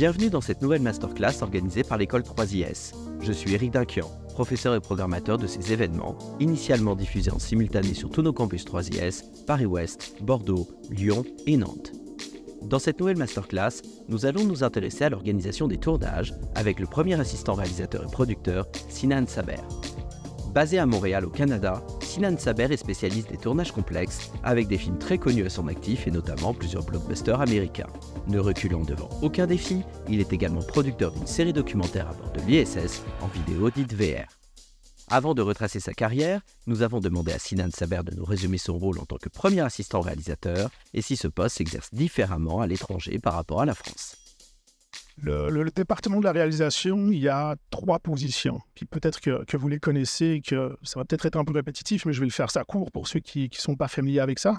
Bienvenue dans cette nouvelle masterclass organisée par l'école 3IS. Je suis Éric Dinquian, professeur et programmateur de ces événements, initialement diffusés en simultané sur tous nos campus 3IS, Paris-Ouest, Bordeaux, Lyon et Nantes. Dans cette nouvelle masterclass, nous allons nous intéresser à l'organisation des tournages avec le premier assistant réalisateur et producteur, Sinan Saber. Basé à Montréal au Canada, Sinan Saber est spécialiste des tournages complexes, avec des films très connus à son actif et notamment plusieurs blockbusters américains. Ne reculant devant aucun défi, il est également producteur d'une série documentaire à bord de l'ISS en vidéo dite VR. Avant de retracer sa carrière, nous avons demandé à Sinan Saber de nous résumer son rôle en tant que premier assistant réalisateur et si ce poste s'exerce différemment à l'étranger par rapport à la France. Le, département de la réalisation, il y a trois positions. Puis peut-être que, vous les connaissez, que ça va peut-être être un peu répétitif, mais je vais le faire ça court pour ceux qui ne sont pas familiers avec ça.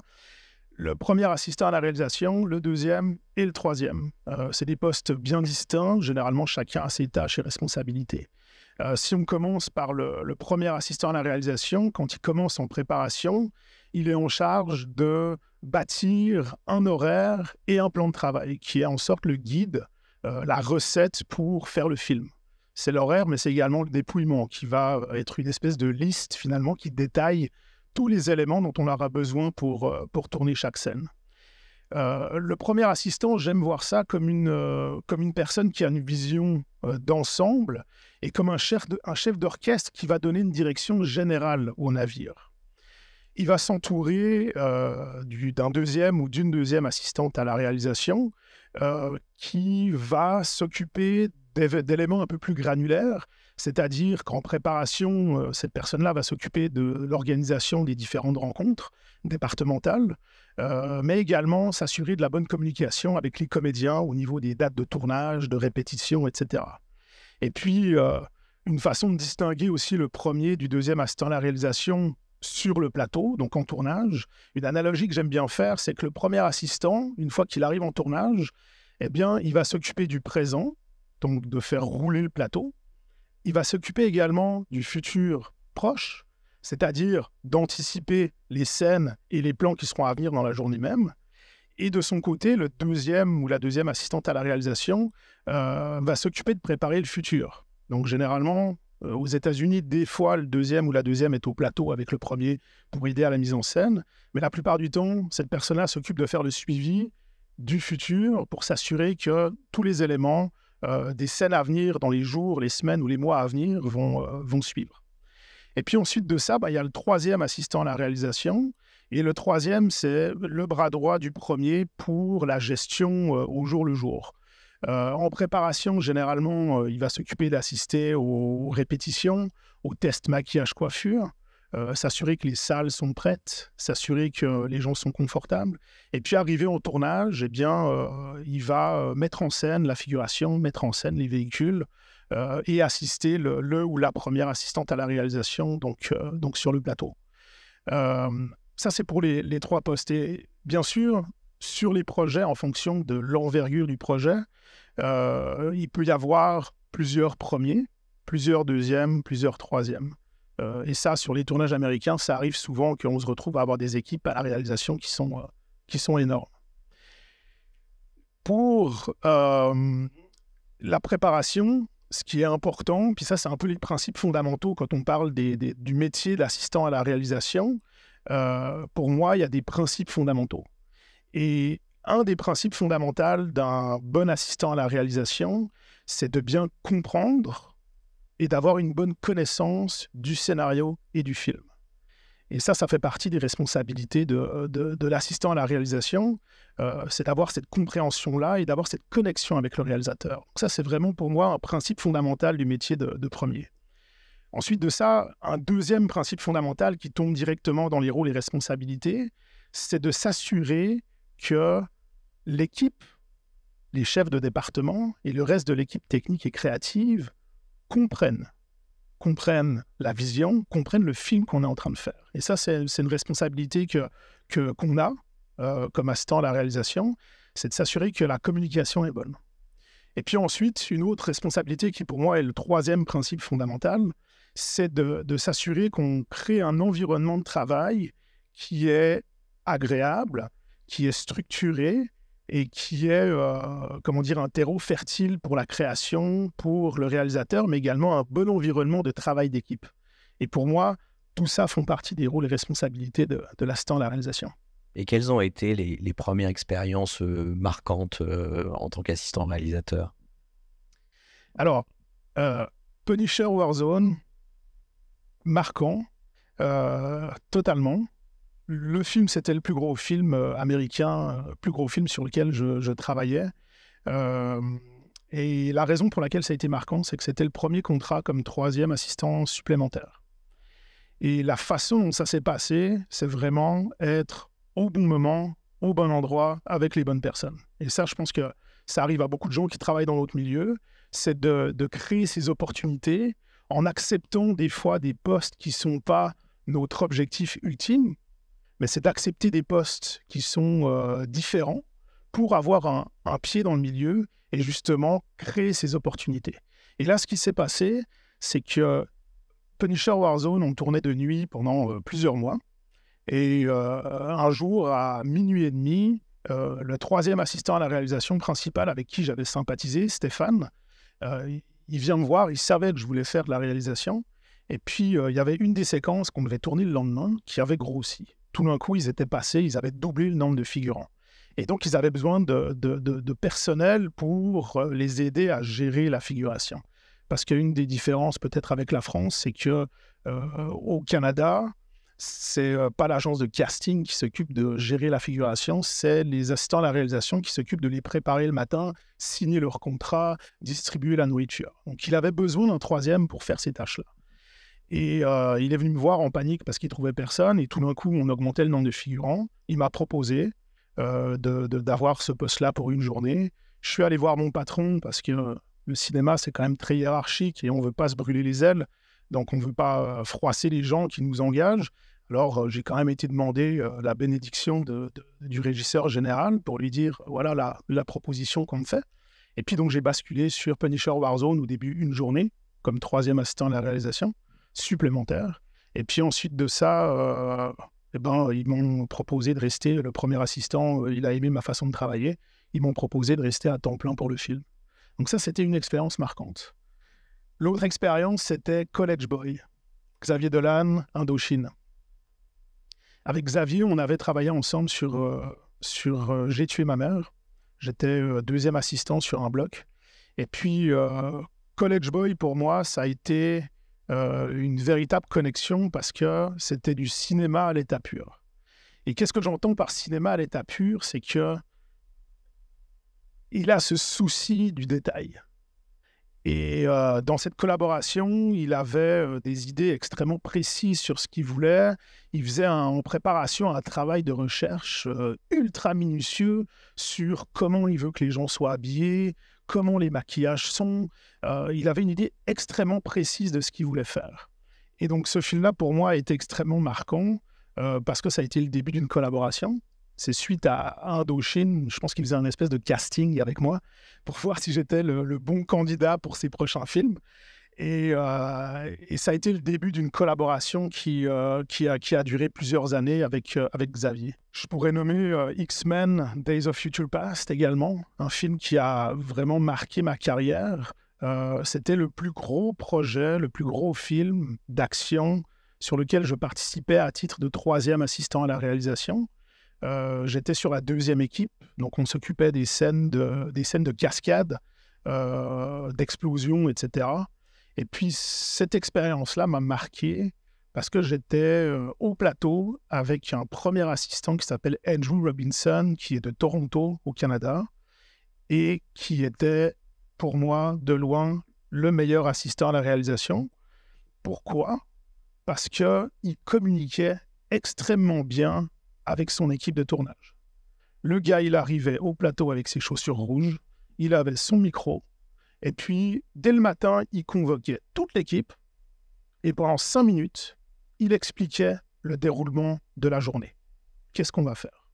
Le premier assistant à la réalisation, le deuxième et le troisième. Euh, c'est des postes bien distincts. Généralement, chacun a ses tâches et responsabilités. Euh, si on commence par le, le, premier assistant à la réalisation, quand il commence en préparation, il est en charge de bâtir un horaire et un plan de travail qui est en sorte le guide euh, la recette pour faire le film. C'est l'horaire, mais c'est également le dépouillement qui va euh, être une espèce de liste finalement qui détaille tous les éléments dont on aura besoin pour, euh, pour tourner chaque scène. le premier assistant, j'aime voir ça comme une, comme une personne qui a une vision d'ensemble et comme un chef, un chef d'orchestre qui va donner une direction générale au navire. Il va s'entourer d'un deuxième ou d'une deuxième assistante à la réalisation euh, qui va s'occuper d'éléments un peu plus granulaires, c'est-à-dire qu'en préparation, euh, cette personne-là va s'occuper de l'organisation des différentes rencontres départementales, euh, mais également s'assurer de la bonne communication avec les comédiens au niveau des dates de tournage, de répétition, etc. Et puis, une façon de distinguer aussi le premier du deuxième à assistant à la réalisation sur le plateau, donc en tournage. Une analogie que j'aime bien faire, c'est que le premier assistant, une fois qu'il arrive en tournage, eh bien, il va s'occuper du présent, donc de faire rouler le plateau. Il va s'occuper également du futur proche, c'est-à-dire d'anticiper les scènes et les plans qui seront à venir dans la journée même. Et de son côté, le deuxième ou la deuxième assistante à la réalisation euh, va s'occuper de préparer le futur. Donc généralement, euh, aux États-Unis, des fois, le deuxième ou la deuxième est au plateau avec le premier pour aider à la mise en scène. Mais la plupart du temps, cette personne-là s'occupe de faire le suivi du futur pour s'assurer que tous les éléments euh, des scènes à venir dans les jours, les semaines ou les mois à venir vont, euh, suivre. Et puis ensuite de ça, bah, il y a le troisième assistant à la réalisation. Et le troisième, c'est le bras droit du premier pour la gestion au jour le jour. Euh, en préparation, généralement, euh, il va s'occuper d'assister aux répétitions, aux tests maquillage-coiffure, euh, s'assurer que les salles sont prêtes, s'assurer que les gens sont confortables. Et puis, arrivé au tournage, eh bien, il va mettre en scène la figuration, mettre en scène les véhicules et assister le, ou la première assistante à la réalisation, donc, donc sur le plateau. ça, c'est pour les, les trois postes. Et bien sûr, sur les projets en fonction de l'envergure du projet. Euh, il peut y avoir plusieurs premiers, plusieurs deuxièmes, plusieurs troisièmes. Euh, et ça, sur les tournages américains, ça arrive souvent qu'on se retrouve à avoir des équipes à la réalisation qui sont, euh, qui sont énormes. Pour la préparation, ce qui est important, puis ça, c'est un peu les principes fondamentaux quand on parle du métier d'assistant à la réalisation. pour moi, il y a des principes fondamentaux. Et un des principes fondamentaux d'un bon assistant à la réalisation, c'est de bien comprendre et d'avoir une bonne connaissance du scénario et du film. Et ça, ça fait partie des responsabilités de, euh, de, l'assistant à la réalisation, euh, c'est d'avoir cette compréhension-là et d'avoir cette connexion avec le réalisateur. ça, c'est vraiment pour moi un principe fondamental du métier de, de premier. Ensuite de ça, un deuxième principe fondamental qui tombe directement dans les rôles et responsabilités, c'est de s'assurer que l'équipe, les chefs de département et le reste de l'équipe technique et créative comprennent, comprennent la vision, comprennent le film qu'on est en train de faire. Et ça, c'est une responsabilité que qu'on a euh, comme assistant à la réalisation, c'est de s'assurer que la communication est bonne. Et puis ensuite, une autre responsabilité qui pour moi est le troisième principe fondamental, c'est de s'assurer qu'on crée un environnement de travail qui est agréable, qui est structuré et qui est, euh, comment dire, un terreau fertile pour la création, pour le réalisateur, mais également un bon environnement de travail d'équipe. Et pour moi, tout ça font partie des rôles et responsabilités de, de l'instant de la réalisation. Et quelles ont été les, premières expériences euh, marquantes euh, en tant qu'assistant réalisateur Alors, Punisher Warzone, marquant, totalement le film, c'était le plus gros film euh, américain, le euh, plus gros film sur lequel je, travaillais. Euh, et la raison pour laquelle ça a été marquant, c'est que c'était le premier contrat comme troisième assistant supplémentaire. Et la façon dont ça s'est passé, c'est vraiment être au bon moment, au bon endroit, avec les bonnes personnes. Et ça, je pense que ça arrive à beaucoup de gens qui travaillent dans l'autre milieu, c'est de, de, créer ces opportunités en acceptant des fois des postes qui ne sont pas notre objectif ultime, mais c'est d'accepter des postes qui sont euh, différents pour avoir un, pied dans le milieu et justement créer ces opportunités. Et là, ce qui s'est passé, c'est que Punisher Warzone, on tournait de nuit pendant euh, plusieurs mois. Et euh, un jour, à minuit et demi, le troisième assistant à la réalisation principale avec qui j'avais sympathisé, Stéphane, il vient me voir, il savait que je voulais faire de la réalisation. Et puis, il y avait une des séquences qu'on devait tourner le lendemain qui avait grossi tout d'un coup, ils étaient passés, ils avaient doublé le nombre de figurants. Et donc, ils avaient besoin de, personnel pour euh, les aider à gérer la figuration. Parce qu'une des différences peut-être avec la France, c'est que euh, au Canada, c'est euh, pas l'agence de casting qui s'occupe de gérer la figuration, c'est les assistants à la réalisation qui s'occupent de les préparer le matin, signer leur contrat, distribuer la nourriture. Donc il avait besoin d'un troisième pour faire ces tâches-là. Et euh, il est venu me voir en panique parce qu'il trouvait personne. Et tout d'un coup, on augmentait le nombre de figurants. Il m'a proposé euh, d'avoir ce poste-là pour une journée. Je suis allé voir mon patron parce que euh, le cinéma, c'est quand même très hiérarchique et on ne veut pas se brûler les ailes. Donc, on ne veut pas froisser les gens qui nous engagent. Alors, j'ai quand même été demandé la bénédiction du régisseur général pour lui dire voilà la, proposition qu'on me fait. Et puis, donc, j'ai basculé sur Punisher Warzone au début une journée comme troisième assistant à la réalisation supplémentaire. Et puis ensuite de ça, euh, eh ben, ils m'ont proposé de rester. Le premier assistant, euh, il a aimé ma façon de travailler. Ils m'ont proposé de rester à temps plein pour le film. Donc ça, c'était une expérience marquante. L'autre expérience, c'était College Boy, Xavier Dolan, Indochine. Avec Xavier, on avait travaillé ensemble sur, euh, sur J'ai tué ma mère. J'étais deuxième assistant sur un bloc. Et puis, College Boy, pour moi, ça a été euh, une véritable connexion parce que c'était du cinéma à l'état pur. Et qu'est-ce que j'entends par cinéma à l'état pur C'est que il a ce souci du détail. Et euh, dans cette collaboration, il avait euh, des idées extrêmement précises sur ce qu'il voulait. Il faisait en préparation un travail de recherche ultra minutieux sur comment il veut que les gens soient habillés, comment les maquillages sont. Euh, il avait une idée extrêmement précise de ce qu'il voulait faire. Et donc ce film-là, pour moi, est extrêmement marquant euh, parce que ça a été le début d'une collaboration. C'est suite à Indochine, je pense qu'il faisait un espèce de casting avec moi pour voir si j'étais le, le bon candidat pour ses prochains films. Euh, et, ça a été le début d'une collaboration qui, euh, a, duré plusieurs années avec, euh, Xavier. Je pourrais nommer X-Men Days of Future Past également, un film qui a vraiment marqué ma carrière. C'était le plus gros projet, le plus gros film d'action sur lequel je participais à titre de troisième assistant à la réalisation. J'étais sur la deuxième équipe, donc on s'occupait des scènes de, des scènes de cascade, d'explosion, etc. Et puis, cette expérience-là m'a marqué parce que j'étais euh, au plateau avec un premier assistant qui s'appelle Andrew Robinson, qui est de Toronto, au Canada, et qui était, pour moi, de loin, le meilleur assistant à la réalisation. Pourquoi Parce qu'il communiquait extrêmement bien avec son équipe de tournage. Le gars, il arrivait au plateau avec ses chaussures rouges, il avait son micro, et puis, dès le matin, il convoquait toute l'équipe et pendant cinq minutes, il expliquait le déroulement de la journée. Qu'est-ce qu'on va faire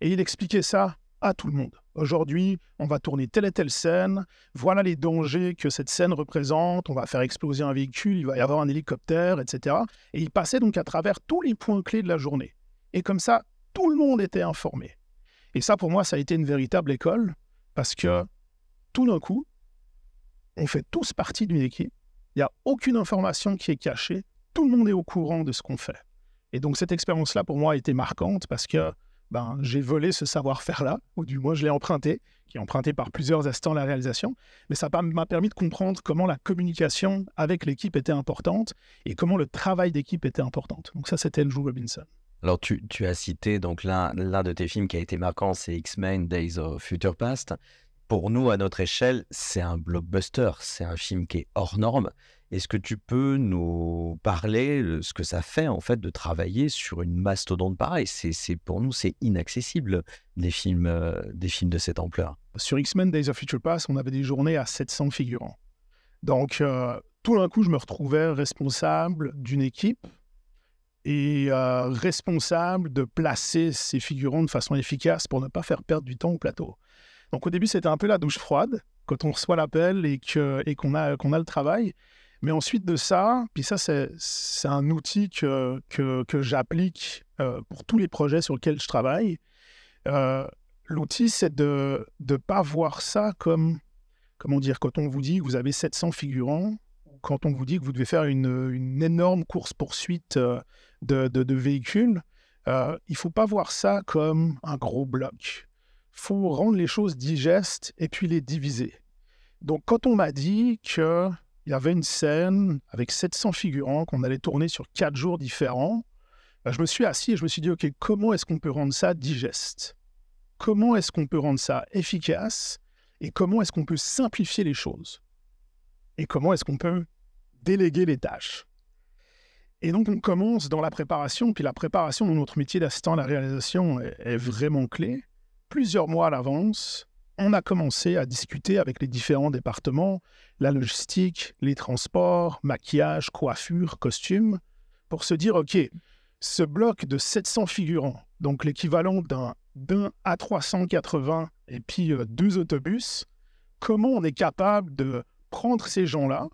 Et il expliquait ça à tout le monde. Aujourd'hui, on va tourner telle et telle scène, voilà les dangers que cette scène représente, on va faire exploser un véhicule, il va y avoir un hélicoptère, etc. Et il passait donc à travers tous les points clés de la journée. Et comme ça, tout le monde était informé. Et ça, pour moi, ça a été une véritable école, parce que tout d'un coup, on fait tous partie d'une équipe. Il n'y a aucune information qui est cachée. Tout le monde est au courant de ce qu'on fait. Et donc, cette expérience-là, pour moi, a été marquante parce que ben, j'ai volé ce savoir-faire-là, ou du moins, je l'ai emprunté, qui est emprunté par plusieurs instants la réalisation. Mais ça m'a permis de comprendre comment la communication avec l'équipe était importante et comment le travail d'équipe était important. Donc, ça, c'était le Joe Robinson. Alors, tu, as cité donc l'un de tes films qui a été marquant, c'est X-Men Days of Future Past pour nous, à notre échelle, c'est un blockbuster, c'est un film qui est hors norme. Est-ce que tu peux nous parler de ce que ça fait en fait de travailler sur une mastodonte pareille C'est pour nous c'est inaccessible des films euh, des films de cette ampleur. Sur X-Men Days of Future Past, on avait des journées à 700 figurants. Donc euh, tout d'un coup, je me retrouvais responsable d'une équipe et euh, responsable de placer ces figurants de façon efficace pour ne pas faire perdre du temps au plateau. Donc au début, c'était un peu la douche froide quand on reçoit l'appel et qu'on et qu'on a, qu'on a le travail. Mais ensuite de ça, puis ça, c'est, un outil que, que, que j'applique euh, pour tous les projets sur lesquels je travaille. Euh, l'outil, c'est de ne pas voir ça comme, comment dire, quand on vous dit que vous avez 700 figurants, quand on vous dit que vous devez faire une, une énorme course-poursuite euh, de, de, véhicules, il ne faut pas voir ça comme un gros bloc faut rendre les choses digestes et puis les diviser. Donc, quand on m'a dit qu'il y avait une scène avec 700 figurants qu'on allait tourner sur quatre jours différents, ben, je me suis assis et je me suis dit, OK, comment est-ce qu'on peut rendre ça digeste Comment est-ce qu'on peut rendre ça efficace Et comment est-ce qu'on peut simplifier les choses Et comment est-ce qu'on peut déléguer les tâches et donc, on commence dans la préparation, puis la préparation dans notre métier d'assistant à la réalisation est, vraiment clé plusieurs mois à l'avance, on a commencé à discuter avec les différents départements, la logistique, les transports, maquillage, coiffure, costumes, pour se dire, OK, ce bloc de 700 figurants, donc l'équivalent d'un A380 et puis euh, deux autobus, comment on est capable de prendre ces gens-là,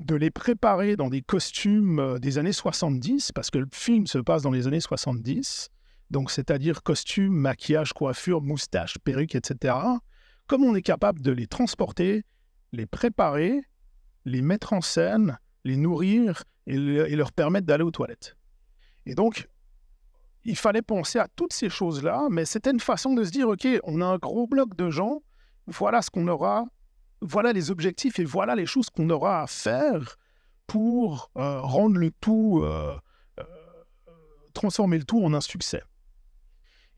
de les préparer dans des costumes euh, des années 70, parce que le film se passe dans les années 70, donc c'est-à-dire costume, maquillage, coiffure, moustache, perruque, etc., comme on est capable de les transporter, les préparer, les mettre en scène, les nourrir et, leur permettre d'aller aux toilettes. Et donc, il fallait penser à toutes ces choses-là, mais c'était une façon de se dire, OK, on a un gros bloc de gens, voilà ce qu'on aura, voilà les objectifs et voilà les choses qu'on aura à faire pour euh, rendre le tout, euh, euh, transformer le tout en un succès.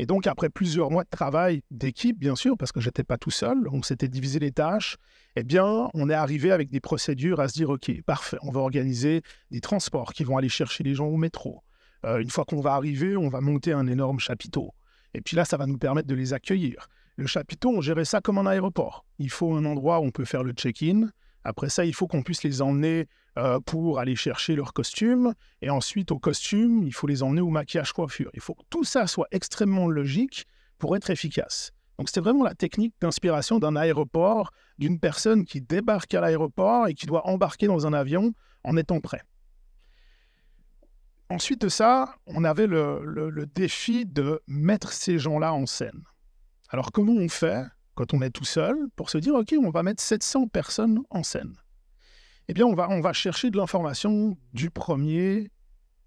Et donc, après plusieurs mois de travail d'équipe, bien sûr, parce que j'étais pas tout seul, on s'était divisé les tâches, eh bien, on est arrivé avec des procédures à se dire, OK, parfait, on va organiser des transports qui vont aller chercher les gens au métro. Euh, une fois qu'on va arriver, on va monter un énorme chapiteau. Et puis là, ça va nous permettre de les accueillir. Le chapiteau, on gérait ça comme un aéroport. Il faut un endroit où on peut faire le check-in, après ça, il faut qu'on puisse les emmener euh, pour aller chercher leur costume. Et ensuite, au costume, il faut les emmener au maquillage coiffure. Il faut que tout ça soit extrêmement logique pour être efficace. Donc, c'était vraiment la technique d'inspiration d'un aéroport, d'une personne qui débarque à l'aéroport et qui doit embarquer dans un avion en étant prêt. Ensuite de ça, on avait le défi de mettre ces gens-là en scène. Alors, comment on fait quand on est tout seul, pour se dire, OK, on va mettre 700 personnes en scène. Eh bien, on va, on va chercher de l'information du premier,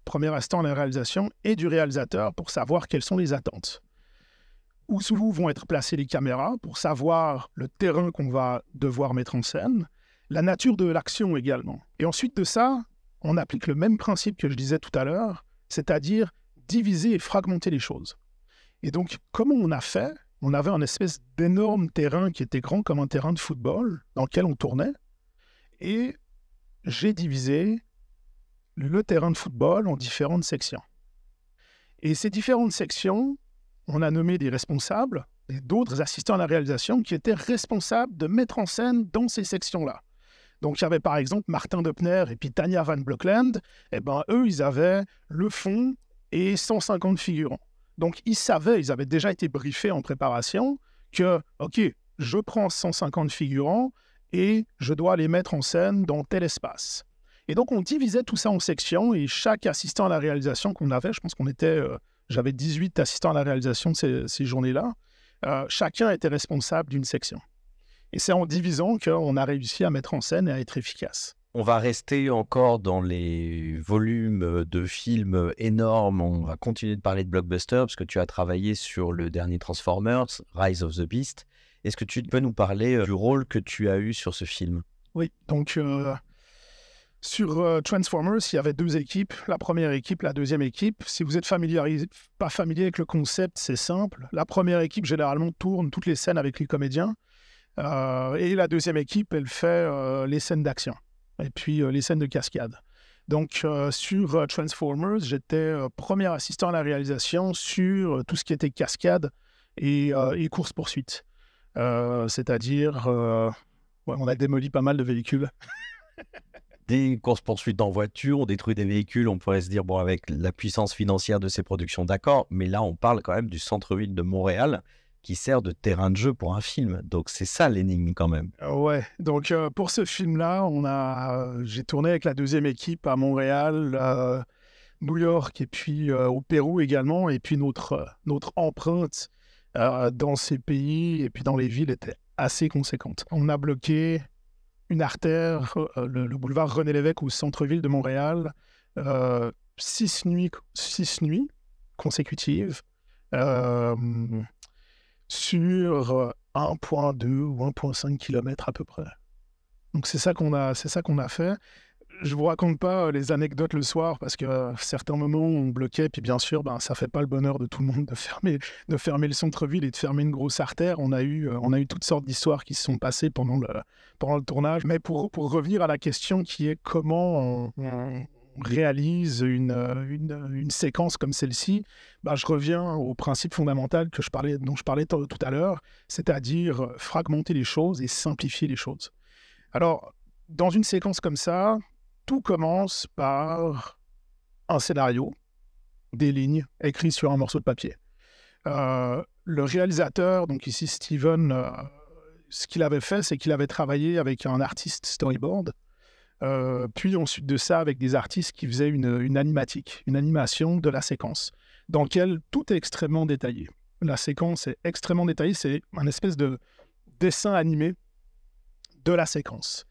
premier instant de la réalisation et du réalisateur pour savoir quelles sont les attentes. Où vont être placées les caméras pour savoir le terrain qu'on va devoir mettre en scène, la nature de l'action également. Et ensuite de ça, on applique le même principe que je disais tout à l'heure, c'est-à-dire diviser et fragmenter les choses. Et donc, comment on a fait on avait un espèce d'énorme terrain qui était grand comme un terrain de football dans lequel on tournait. Et j'ai divisé le terrain de football en différentes sections. Et ces différentes sections, on a nommé des responsables et d'autres assistants à la réalisation qui étaient responsables de mettre en scène dans ces sections-là. Donc, il y avait par exemple Martin Döpner et puis Tania Van Blokland. Et eh ben, eux, ils avaient le fond et 150 figurants. Donc, ils savaient, ils avaient déjà été briefés en préparation que, OK, je prends 150 figurants et je dois les mettre en scène dans tel espace. Et donc, on divisait tout ça en sections et chaque assistant à la réalisation qu'on avait, je pense qu'on était, euh, j'avais 18 assistants à la réalisation ces, journées-là, euh, chacun était responsable d'une section. Et c'est en divisant qu'on a réussi à mettre en scène et à être efficace on va rester encore dans les volumes de films énormes. On va continuer de parler de Blockbuster, parce que tu as travaillé sur le dernier Transformers, Rise of the Beast. Est-ce que tu peux nous parler euh, du rôle que tu as eu sur ce film Oui, donc euh, sur euh, Transformers, il y avait deux équipes, la première équipe, la deuxième équipe. Si vous êtes pas familier avec le concept, c'est simple. La première équipe généralement tourne toutes les scènes avec les comédiens et la deuxième équipe, elle fait les scènes d'action et puis euh, les scènes de cascade. Donc, euh, sur euh, Transformers, j'étais premier assistant à la réalisation sur tout ce qui était cascade et, courses course-poursuite. C'est-à-dire, on a démoli pas mal de véhicules. des courses-poursuites en voiture, on détruit des véhicules, on pourrait se dire, bon, avec la puissance financière de ces productions, d'accord, mais là, on parle quand même du centre-ville de Montréal qui sert de terrain de jeu pour un film. Donc c'est ça l'énigme quand même. Ouais, donc euh, pour ce film-là, on a, euh, j'ai tourné avec la deuxième équipe à Montréal, euh, New York et puis au Pérou également. Et puis notre, notre empreinte dans ces pays et puis dans les villes était assez conséquente. On a bloqué une artère, le, boulevard René Lévesque au centre-ville de Montréal, six, nuits, six nuits consécutives. Euh, sur 1.2 euh, ou 1.5 km à peu près. Donc c'est ça qu'on a, c'est ça qu'on a fait. Je vous raconte pas euh, les anecdotes le soir parce que euh, certains moments on bloquait, puis bien sûr, ben ça fait pas le bonheur de tout le monde de fermer, de fermer le centre-ville et de fermer une grosse artère. On a eu, on a eu toutes sortes d'histoires qui se sont passées pendant le, pendant le tournage. Mais pour, pour revenir à la question qui est comment réalise euh, euh, une, séquence comme celle-ci, bah, je reviens au principe fondamental que je parlais, dont je parlais tout à l'heure, c'est-à-dire euh, fragmenter les choses et simplifier les choses. Alors, dans une séquence comme ça, tout commence par un scénario, des lignes écrites sur un morceau de papier. le réalisateur, donc ici Steven, ce qu'il avait fait, c'est qu'il avait travaillé avec un artiste storyboard euh, puis ensuite de ça, avec des artistes qui faisaient une, animatique, une animation de la séquence, dans laquelle tout est extrêmement détaillé. La séquence est extrêmement détaillée, c'est un espèce de dessin animé de la séquence.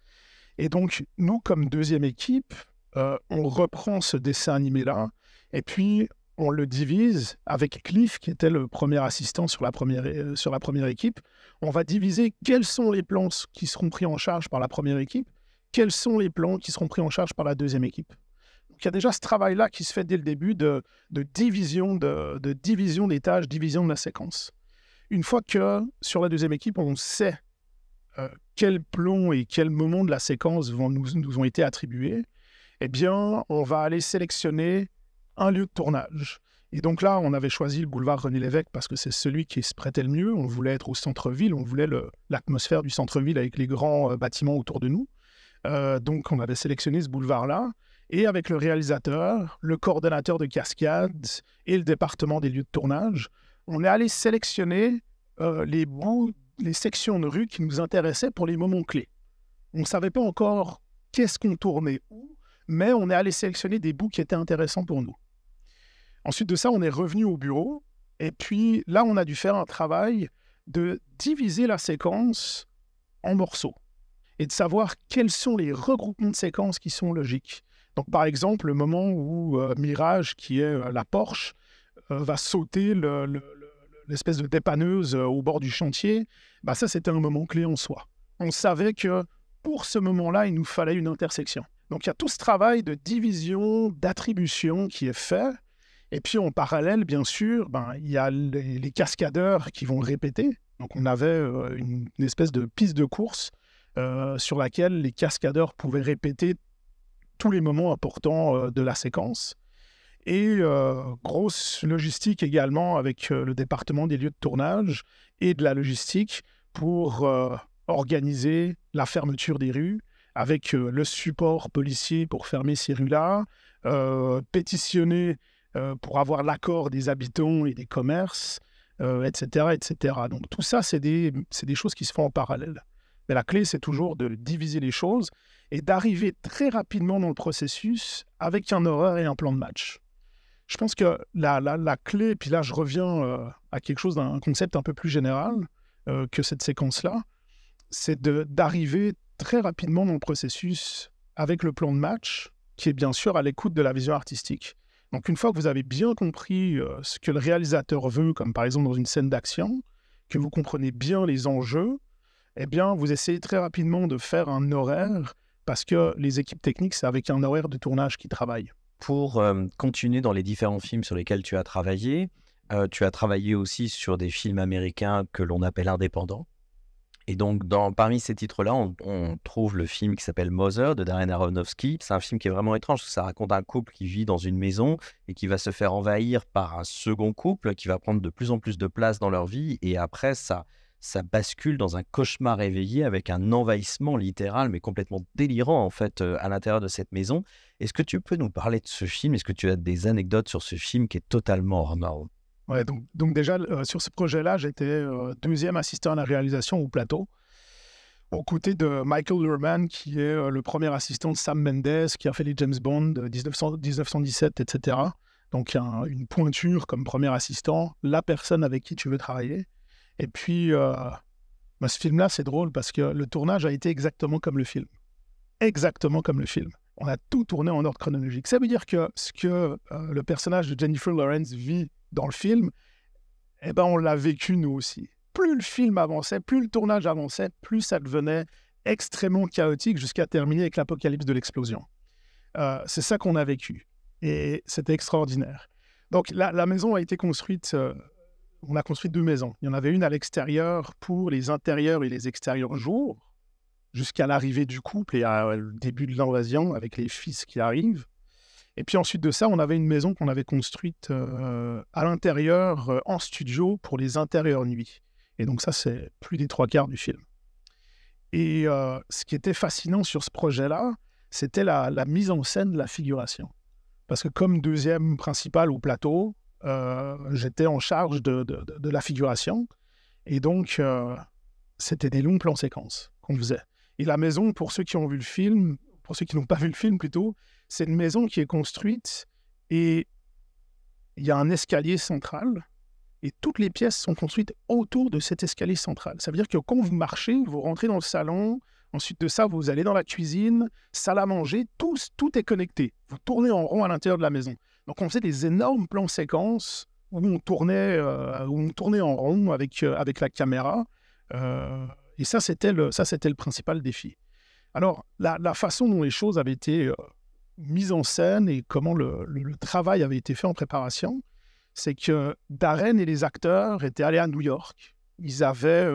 Et donc, nous, comme deuxième équipe, euh, on reprend ce dessin animé-là, et puis on le divise avec Cliff, qui était le premier assistant sur la première, euh, sur la première équipe. On va diviser quels sont les plans qui seront pris en charge par la première équipe, quels sont les plans qui seront pris en charge par la deuxième équipe. il y a déjà ce travail-là qui se fait dès le début de, division, de, de, division des tâches, division de la séquence. Une fois que sur la deuxième équipe, on sait euh, quel plan et quel moment de la séquence vont, nous, ont été attribués, eh bien, on va aller sélectionner un lieu de tournage. Et donc là, on avait choisi le boulevard René Lévesque parce que c'est celui qui se prêtait le mieux. On voulait être au centre-ville, on voulait l'atmosphère du centre-ville avec les grands euh, bâtiments autour de nous. Euh, donc, on avait sélectionné ce boulevard-là. Et avec le réalisateur, le coordonnateur de cascades et le département des lieux de tournage, on est allé sélectionner euh, les bouts, les sections de rue qui nous intéressaient pour les moments clés. On ne savait pas encore qu'est-ce qu'on tournait où, mais on est allé sélectionner des bouts qui étaient intéressants pour nous. Ensuite de ça, on est revenu au bureau et puis là, on a dû faire un travail de diviser la séquence en morceaux et de savoir quels sont les regroupements de séquences qui sont logiques. Donc, par exemple, le moment où euh, Mirage, qui est euh, la Porsche, euh, va sauter l'espèce de dépanneuse au bord du chantier, bah ça, c'était un moment clé en soi. On savait que pour ce moment-là, il nous fallait une intersection. Donc, il y a tout ce travail de division, d'attribution qui est fait. Et puis, en parallèle, bien sûr, ben, il y a les, cascadeurs qui vont répéter. Donc, on avait une espèce de piste de course euh, sur laquelle les cascadeurs pouvaient répéter tous les moments importants euh, de la séquence. Et euh, grosse logistique également avec le département des lieux de tournage et de la logistique pour organiser la fermeture des rues avec le support policier pour fermer ces rues-là, pétitionner pour avoir l'accord des habitants et des commerces, etc., etc. Donc tout ça, c'est des choses qui se font en parallèle la clé, c'est toujours de diviser les choses et d'arriver très rapidement dans le processus avec un horaire et un plan de match. Je pense que la, la, la clé, puis là je reviens euh, à quelque chose d'un concept un peu plus général euh, que cette séquence-là, c'est d'arriver très rapidement dans le processus avec le plan de match, qui est bien sûr à l'écoute de la vision artistique. Donc une fois que vous avez bien compris euh, ce que le réalisateur veut, comme par exemple dans une scène d'action, que vous comprenez bien les enjeux, eh bien, vous essayez très rapidement de faire un horaire parce que les équipes techniques, c'est avec un horaire de tournage qui travaillent. Pour euh, continuer dans les différents films sur lesquels tu as travaillé, euh, tu as travaillé aussi sur des films américains que l'on appelle indépendants. Et donc, dans, parmi ces titres-là, on, trouve le film qui s'appelle Mother de Darren Aronofsky. C'est un film qui est vraiment étrange, parce que ça raconte un couple qui vit dans une maison et qui va se faire envahir par un second couple qui va prendre de plus en plus de place dans leur vie. Et après, ça, ça bascule dans un cauchemar réveillé avec un envahissement littéral, mais complètement délirant en fait, euh, à l'intérieur de cette maison. Est-ce que tu peux nous parler de ce film Est-ce que tu as des anecdotes sur ce film qui est totalement hors norme Ouais, donc, déjà, euh, sur ce projet-là, j'étais euh, deuxième assistant à la réalisation au plateau, aux côtés de Michael Lurman qui est le premier assistant de Sam Mendes, qui a fait les James Bond de 1917, etc. Donc, a une pointure comme premier assistant, la personne avec qui tu veux travailler. Et puis, euh, bah, ce film-là, c'est drôle parce que le tournage a été exactement comme le film. Exactement comme le film. On a tout tourné en ordre chronologique. Ça veut dire que ce que euh, le personnage de Jennifer Lawrence vit dans le film, eh ben, on l'a vécu nous aussi. Plus le film avançait, plus le tournage avançait, plus ça devenait extrêmement chaotique jusqu'à terminer avec l'apocalypse de l'explosion. Euh, c'est ça qu'on a vécu. Et c'était extraordinaire. Donc la, maison a été construite on a construit deux maisons. Il y en avait une à l'extérieur pour les intérieurs et les extérieurs jour, jusqu'à l'arrivée du couple et au début de l'invasion avec les fils qui arrivent. Et puis ensuite de ça, on avait une maison qu'on avait construite euh, à l'intérieur, euh, en studio, pour les intérieurs nuit. Et donc ça, c'est plus des trois quarts du film. Et euh, ce qui était fascinant sur ce projet-là, c'était la, mise en scène de la figuration. Parce que comme deuxième principal au plateau, euh, j'étais en charge de, la figuration. Et donc, euh, c'était des longs plans séquences qu'on faisait. Et la maison, pour ceux qui ont vu le film, pour ceux qui n'ont pas vu le film plutôt, c'est une maison qui est construite et il y a un escalier central et toutes les pièces sont construites autour de cet escalier central. Ça veut dire que quand vous marchez, vous rentrez dans le salon, ensuite de ça, vous allez dans la cuisine, salle à manger, tout est connecté. Vous tournez en rond à l'intérieur de la maison. Donc on faisait des énormes plans séquences où on tournait, euh, on tournait en rond avec, euh, avec la caméra. Euh, et ça, c'était le, le principal défi. Alors, la, façon dont les choses avaient été mises en scène et comment le, travail avait été fait en préparation, c'est que Darren et les acteurs étaient allés à New York. Ils avaient,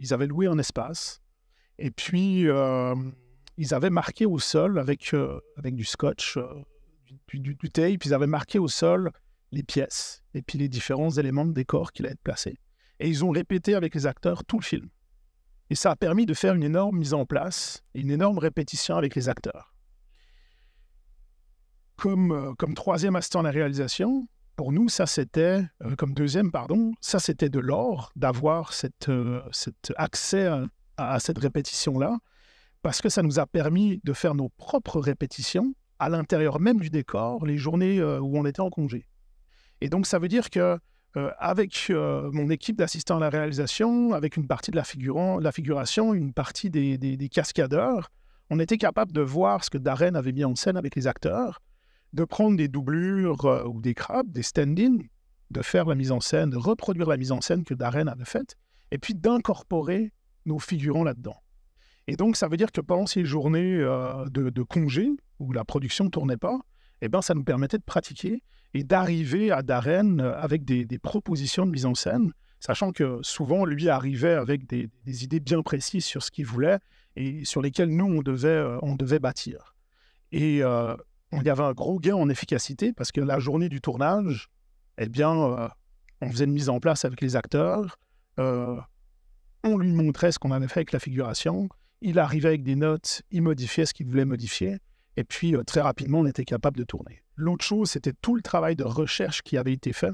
ils loué un espace. Et puis, ils avaient marqué au sol avec, avec du scotch du, du, puis ils avaient marqué au sol les pièces et puis les différents éléments de décor qu'il allait être placé. Et ils ont répété avec les acteurs tout le film. Et ça a permis de faire une énorme mise en place, et une énorme répétition avec les acteurs. Comme, euh, comme troisième instant de la réalisation, pour nous, ça c'était, euh, comme deuxième, pardon, ça c'était de l'or d'avoir euh, cet accès à cette répétition-là, parce que ça nous a permis de faire nos propres répétitions à l'intérieur même du décor les journées euh, où on était en congé. Et donc, ça veut dire que euh, avec euh, mon équipe d'assistants à la réalisation, avec une partie de la, figurant, la figuration, une partie des, cascadeurs, on était capable de voir ce que Darren avait mis en scène avec les acteurs, de prendre des doublures ou des crabes, des stand ins de faire la mise en scène, de reproduire la mise en scène que Darren avait faite, et puis d'incorporer nos figurants là-dedans. Et donc, ça veut dire que pendant ces journées de congé, où la production ne tournait pas, eh ben, ça nous permettait de pratiquer et d'arriver à Darren euh, avec des, propositions de mise en scène, sachant que souvent, lui arrivait avec des, idées bien précises sur ce qu'il voulait et sur lesquelles nous, on devait, euh, on devait bâtir. Et il euh, on y avait un gros gain en efficacité parce que la journée du tournage, eh bien, on faisait une mise en place avec les acteurs, on lui montrait ce qu'on avait fait avec la figuration, il arrivait avec des notes, il modifiait ce qu'il voulait modifier, et puis, euh, très rapidement, on était capable de tourner. L'autre chose, c'était tout le travail de recherche qui avait été fait.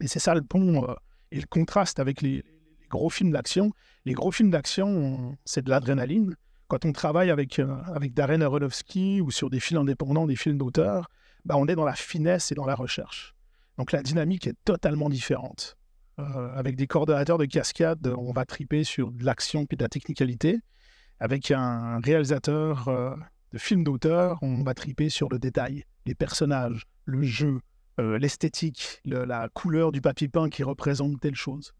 Et c'est ça le pont euh, et le contraste avec les, gros films d'action. Les gros films d'action, c'est de l'adrénaline. Quand on travaille avec, euh, avec Darren Aronofsky ou sur des films indépendants, des films d'auteur, bah, on est dans la finesse et dans la recherche. Donc la dynamique est totalement différente. avec des coordonnateurs de cascade, on va triper sur de l'action puis de la technicalité. Avec un réalisateur de film d'auteur, on va triper sur le détail, les personnages, le jeu, euh, l'esthétique, la couleur du papier peint qui représente telle chose.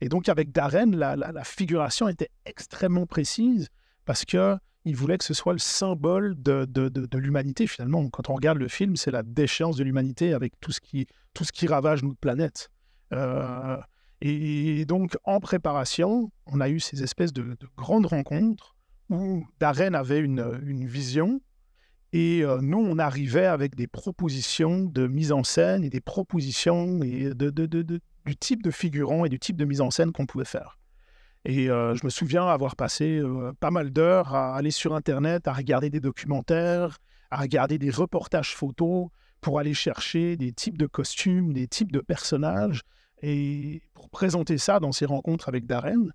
Et donc avec Darren, la, figuration était extrêmement précise parce que il voulait que ce soit le symbole de, l'humanité finalement. Quand on regarde le film, c'est la déchéance de l'humanité avec tout ce qui, tout ce qui ravage notre planète. Euh, et, donc en préparation, on a eu ces espèces de, grandes rencontres où Darren avait une, vision et euh, nous, on arrivait avec des propositions de mise en scène et des propositions et du type de figurant et du type de mise en scène qu'on pouvait faire. Et euh, je me souviens avoir passé euh, pas mal d'heures à aller sur Internet, à regarder des documentaires, à regarder des reportages photos pour aller chercher des types de costumes, des types de personnages, et pour présenter ça dans ces rencontres avec Darren.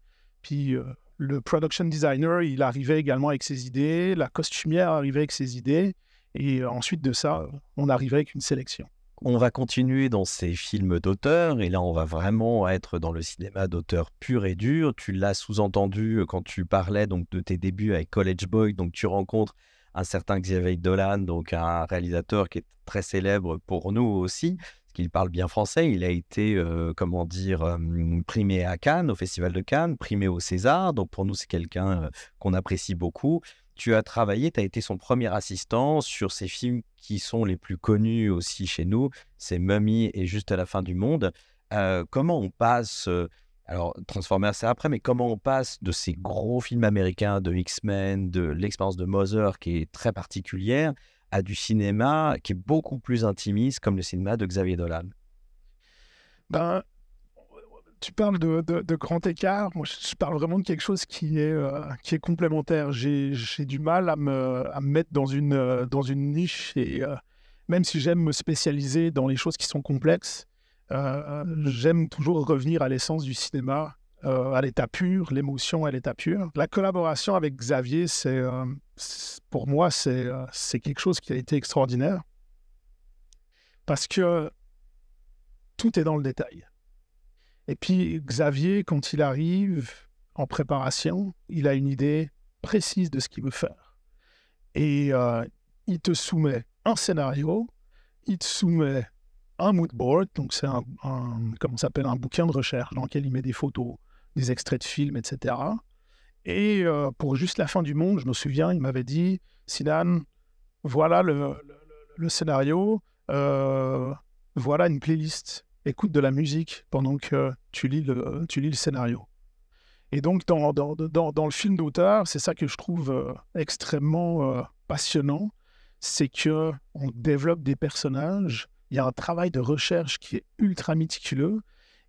Puis le production designer, il arrivait également avec ses idées, la costumière arrivait avec ses idées, et ensuite de ça, on arrivait avec une sélection. On va continuer dans ces films d'auteur, et là on va vraiment être dans le cinéma d'auteur pur et dur. Tu l'as sous-entendu euh, quand tu parlais donc de tes débuts avec College Boy, donc tu rencontres un certain Xavier Dolan, donc un réalisateur qui est très célèbre pour nous aussi. Il parle bien français. Il a été, euh, comment dire, primé à Cannes, au Festival de Cannes, primé au César. Donc pour nous, c'est quelqu'un qu'on apprécie beaucoup. Tu as travaillé, tu as été son premier assistant sur ces films qui sont les plus connus aussi chez nous. C'est Mummy et Juste à la fin du monde. Euh, comment on passe, alors Transformers c'est après, mais comment on passe de ces gros films américains, de X-Men, de l'expérience de Mother qui est très particulière, à du cinéma qui est beaucoup plus intimiste, comme le cinéma de Xavier Dolan ben, Tu parles de, de, grand écart. Moi, je parle vraiment de quelque chose qui est, euh, qui est complémentaire. J'ai du mal à me, à mettre dans une, euh, dans une niche. Et euh, même si j'aime me spécialiser dans les choses qui sont complexes, j'aime toujours revenir à l'essence du cinéma euh, à l'état pur, l'émotion à l'état pur. La collaboration avec Xavier, c'est euh, pour moi, euh, c'est quelque chose qui a été extraordinaire parce que tout est dans le détail. Et puis Xavier, quand il arrive en préparation, il a une idée précise de ce qu'il veut faire. Et il te soumet un scénario, il te soumet un mood board, donc c'est s'appelle, un bouquin de recherche dans lequel il met des photos, des extraits de films, etc. Et euh, pour juste la fin du monde, je me souviens, il m'avait dit, Sinan, voilà le, scénario, euh, voilà une playlist, écoute de la musique pendant que tu lis le, scénario. Et donc dans, le film d'auteur, c'est ça que je trouve euh, extrêmement passionnant, c'est que on développe des personnages, il y a un travail de recherche qui est ultra méticuleux,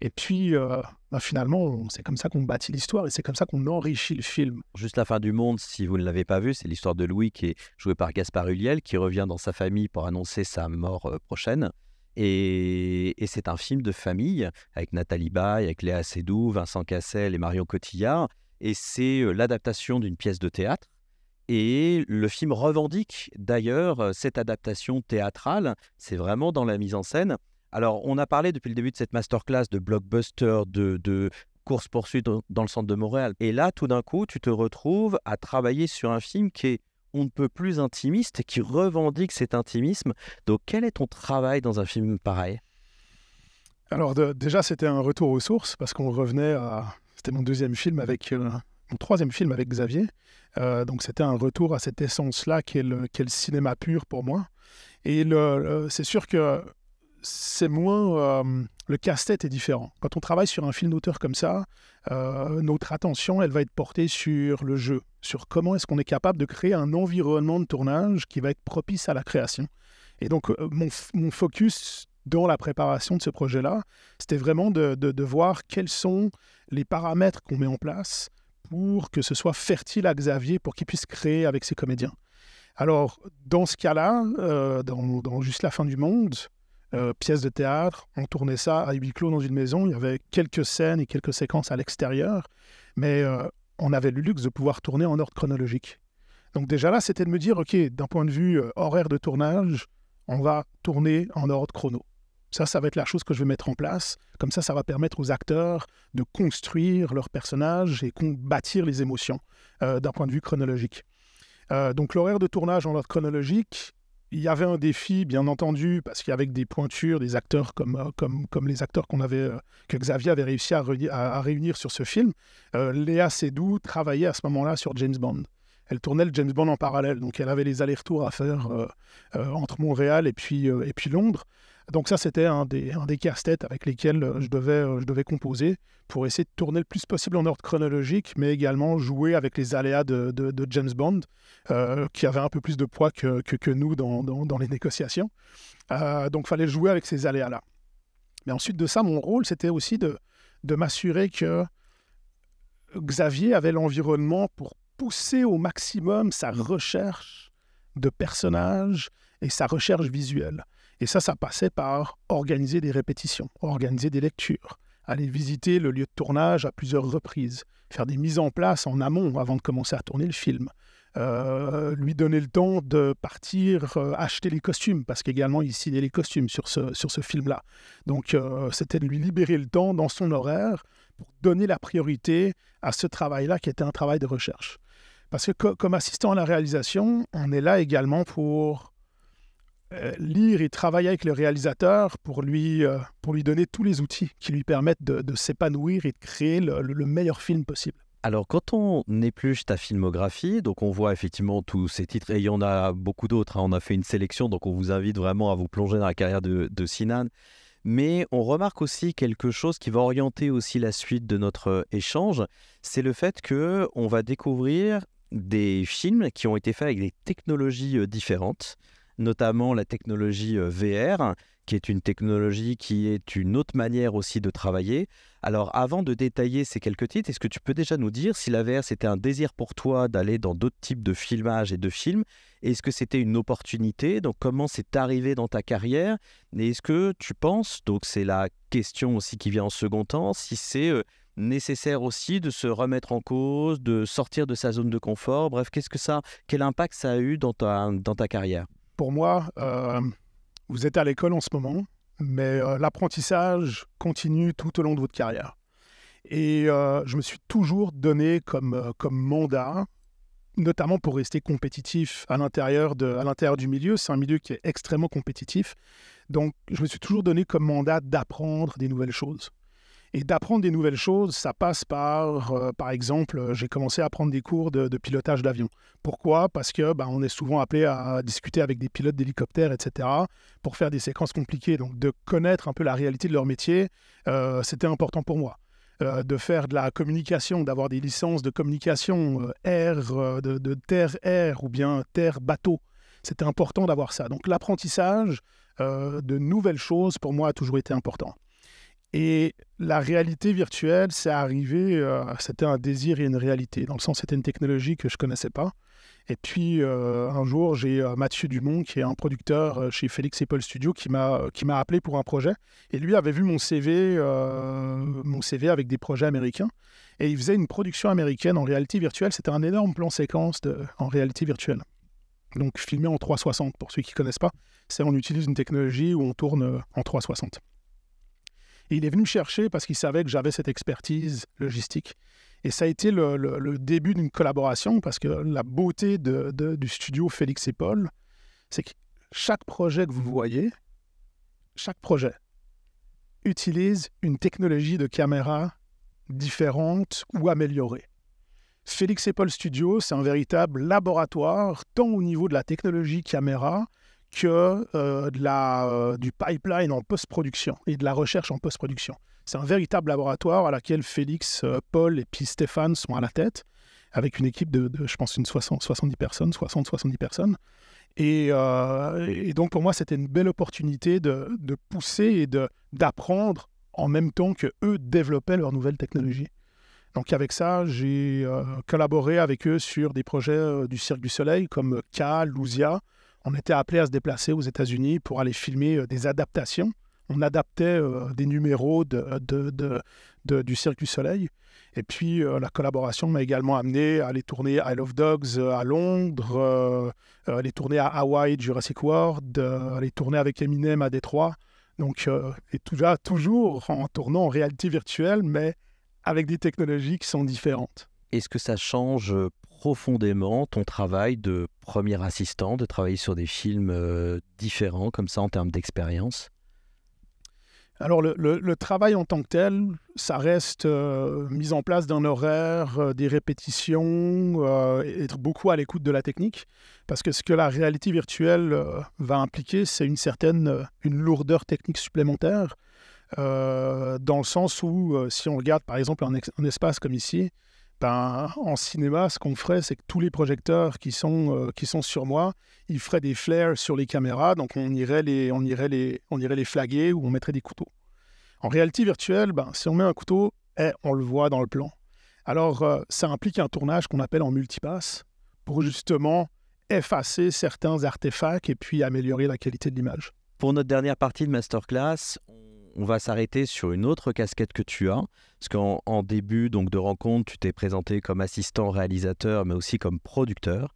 et puis, euh, bah, finalement, c'est comme ça qu'on bâtit l'histoire et c'est comme ça qu'on enrichit le film. Juste la fin du monde, si vous ne l'avez pas vu, c'est l'histoire de Louis qui est joué par Gaspard Huliel, qui revient dans sa famille pour annoncer sa mort euh, prochaine. Et, c'est un film de famille avec Nathalie Baye, avec Léa Seydoux, Vincent Cassel et Marion Cotillard. Et c'est euh, l'adaptation d'une pièce de théâtre. Et le film revendique d'ailleurs cette adaptation théâtrale. C'est vraiment dans la mise en scène. Alors, on a parlé depuis le début de cette masterclass de blockbuster, de, de course-poursuite dans le centre de Montréal. Et là, tout d'un coup, tu te retrouves à travailler sur un film qui est on ne peut plus intimiste, qui revendique cet intimisme. Donc, quel est ton travail dans un film pareil Alors, déjà, c'était un retour aux sources parce qu'on revenait à. C'était mon deuxième film avec. Euh, mon troisième film avec Xavier. Euh, donc, c'était un retour à cette essence-là qu'est le, cinéma pur pour moi. Et c'est sûr que c'est moins. Euh, le casse-tête est différent. Quand on travaille sur un film d'auteur comme ça, euh, notre attention, elle va être portée sur le jeu, sur comment est-ce qu'on est capable de créer un environnement de tournage qui va être propice à la création. Et donc, euh, mon, mon, focus dans la préparation de ce projet-là, c'était vraiment de, de, voir quels sont les paramètres qu'on met en place pour que ce soit fertile à Xavier, pour qu'il puisse créer avec ses comédiens. Alors, dans ce cas-là, dans, dans Juste la fin du monde, pièce euh, pièces de théâtre. On tournait ça à huis clos dans une maison. Il y avait quelques scènes et quelques séquences à l'extérieur, mais euh, on avait le luxe de pouvoir tourner en ordre chronologique. Donc déjà là, c'était de me dire, OK, d'un point de vue euh, horaire de tournage, on va tourner en ordre chrono. Ça, ça va être la chose que je vais mettre en place. Comme ça, ça va permettre aux acteurs de construire leurs personnages et bâtir les émotions d'un point de vue chronologique. donc l'horaire de tournage en ordre chronologique, il y avait un défi, bien entendu, parce qu'avec des pointures, des acteurs comme, euh, comme, comme les acteurs qu'on avait, euh, que Xavier avait réussi à, réunir sur ce film, euh, Léa Seydoux travaillait à ce moment-là sur James Bond. Elle tournait le James Bond en parallèle, donc elle avait les allers-retours à faire entre Montréal et puis, et puis Londres. Donc ça, c'était un des, casse-têtes avec lesquels euh, euh, je devais, composer pour essayer de tourner le plus possible en ordre chronologique, mais également jouer avec les aléas de, James Bond, euh, qui avait un peu plus de poids que, nous dans, les négociations. Euh, donc fallait jouer avec ces aléas-là. Mais ensuite de ça, mon rôle, c'était aussi de m'assurer que Xavier avait l'environnement pour pousser au maximum sa recherche de personnages et sa recherche visuelle. Et ça, ça passait par organiser des répétitions, organiser des lectures, aller visiter le lieu de tournage à plusieurs reprises, faire des mises en place en amont avant de commencer à tourner le film, euh, lui donner le temps de partir euh, acheter les costumes, parce qu'également il signait les costumes sur ce, sur ce film-là. Donc euh, c'était de lui libérer le temps dans son horaire pour donner la priorité à ce travail-là qui était un travail de recherche. Parce que comme assistant à la réalisation, on est là également pour euh, lire et travailler avec le réalisateur pour lui, euh, pour lui donner tous les outils qui lui permettent de, s'épanouir et de créer le, meilleur film possible. Alors, quand on épluche ta filmographie, donc on voit effectivement tous ces titres, et il y en a beaucoup d'autres, hein. on a fait une sélection, donc on vous invite vraiment à vous plonger dans la carrière de, de Sinan. Mais on remarque aussi quelque chose qui va orienter aussi la suite de notre euh, échange, c'est le fait que on va découvrir des films qui ont été faits avec des technologies différentes notamment la technologie euh, VR, qui est une technologie qui est une autre manière aussi de travailler. Alors avant de détailler ces quelques titres, est-ce que tu peux déjà nous dire si la VR c'était un désir pour toi d'aller dans d'autres types de filmage et de films Est-ce que c'était une opportunité Donc comment c'est arrivé dans ta carrière Et est-ce que tu penses, donc c'est la question aussi qui vient en second temps, si c'est euh, nécessaire aussi de se remettre en cause, de sortir de sa zone de confort Bref, qu'est-ce que ça, quel impact ça a eu dans ta carrière pour moi, euh, vous êtes à l'école en ce moment, mais euh, l'apprentissage continue tout au long de votre carrière. Et euh, je me suis toujours donné comme, comme mandat, notamment pour rester compétitif à l'intérieur, de, à l'intérieur du milieu. C'est un milieu qui est extrêmement compétitif. Donc, je me suis toujours donné comme mandat d'apprendre des nouvelles choses. Et d'apprendre des nouvelles choses, ça passe par, euh, par exemple, euh, j'ai commencé à prendre des cours de, pilotage d'avion. Pourquoi Parce que bah, on est souvent appelé à discuter avec des pilotes d'hélicoptères, etc., pour faire des séquences compliquées. Donc de connaître un peu la réalité de leur métier, euh, c'était important pour moi. de faire de la communication, d'avoir des licences de communication air, de terre-air ou bien terre-bateau. C'était important d'avoir ça. Donc l'apprentissage de nouvelles choses, pour moi, a toujours été important. Et la réalité virtuelle, c'est arrivé, euh, c'était un désir et une réalité. Dans le sens, c'était une technologie que je ne connaissais pas. Et puis, euh, un jour, j'ai euh, Mathieu Dumont, qui est un producteur chez Félix et Paul Studio, qui m'a, qui appelé pour un projet. Et lui avait vu mon CV, mon CV avec des projets américains. Et il faisait une production américaine en réalité virtuelle. C'était un énorme plan séquence en réalité virtuelle. Donc, filmé en 360, pour ceux qui ne connaissent pas. C'est on utilise une technologie où on tourne en 360 il est venu me chercher parce qu'il savait que j'avais cette expertise logistique. Et ça a été le, début d'une collaboration parce que la beauté du studio Félix et Paul, c'est que chaque projet que vous voyez, chaque projet utilise une technologie de caméra différente ou améliorée. Félix et Paul Studio, c'est un véritable laboratoire, tant au niveau de la technologie caméra que euh, de la, euh, du pipeline en post-production et de la recherche en post-production. C'est un véritable laboratoire à laquelle Félix, euh, Paul et puis Stéphane sont à la tête, avec une équipe de, je pense, une 70 personnes, 60 personnes. Et, donc pour moi, c'était une belle opportunité de, de pousser et d'apprendre en même temps que eux développaient leurs nouvelles technologies. Donc avec ça, j'ai collaboré avec eux sur des projets du Cirque du Soleil comme K, Lousia, on était appelé à se déplacer aux États-Unis pour aller filmer euh, des adaptations. On adaptait euh, des numéros euh, de, du Cirque du Soleil. Et puis, la collaboration m'a également amené à aller tourner I Love Dogs à Londres, les tourner à Hawaii, Jurassic World, les tourner avec Eminem à Détroit. Donc, et toujours en tournant en réalité virtuelle, mais avec des technologies qui sont différentes. Est-ce que ça change profondément ton travail de premier assistant, de travailler sur des films euh, différents comme ça en termes d'expérience alors, le, travail en tant que tel, ça reste euh, mise en place d'un horaire, euh, des répétitions, être beaucoup à l'écoute de la technique. Parce que ce que la réalité virtuelle va impliquer, c'est une certaine une lourdeur technique supplémentaire. dans le sens où, si on regarde par exemple un espace comme ici, ben, en cinéma, ce qu'on ferait, c'est que tous les projecteurs qui sont, euh, qui sont sur moi, ils feraient des flares sur les caméras, donc on irait les, on irait les, on irait les flaguer ou on mettrait des couteaux. En réalité virtuelle, ben, si on met un couteau, eh, on le voit dans le plan. Alors, euh, ça implique un tournage qu'on appelle en multipass pour justement effacer certains artefacts et puis améliorer la qualité de l'image. Pour notre dernière partie de Masterclass, on va s'arrêter sur une autre casquette que tu as. Parce qu'en début donc, de rencontre, tu t'es présenté comme assistant réalisateur, mais aussi comme producteur.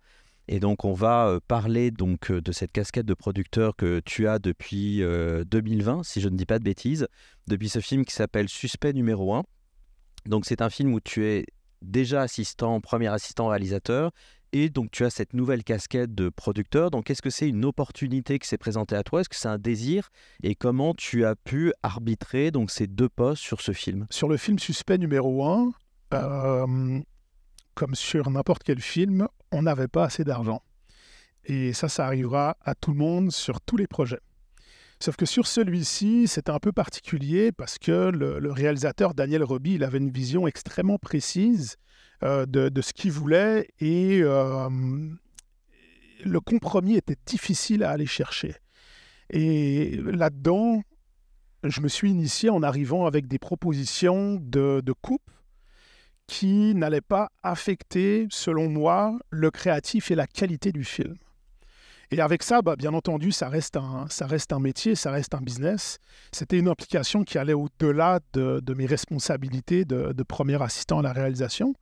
Et donc, on va euh, parler donc euh, de cette casquette de producteur que tu as depuis 2020, euh, si je ne dis pas de bêtises, depuis ce film qui s'appelle Suspect numéro 1. Donc, c'est un film où tu es déjà assistant, premier assistant réalisateur, et donc tu as cette nouvelle casquette de producteur. Donc est-ce que c'est une opportunité qui s'est présentée à toi Est-ce que c'est un désir Et comment tu as pu arbitrer donc ces deux postes sur ce film Sur le film Suspect numéro 1, euh, comme sur n'importe quel film, on n'avait pas assez d'argent. Et ça, ça arrivera à tout le monde sur tous les projets. Sauf que sur celui-ci, c'était un peu particulier parce que le, réalisateur Daniel Roby, il avait une vision extrêmement précise euh, de, ce qu'il voulait et euh, le compromis était difficile à aller chercher. Et là-dedans, je me suis initié en arrivant avec des propositions de, de coupe qui n'allaient pas affecter, selon moi, le créatif et la qualité du film. Et avec ça, bah, bien entendu, ça reste, un, métier, ça reste un business. C'était une implication qui allait au-delà de, mes responsabilités de, premier assistant à la réalisation.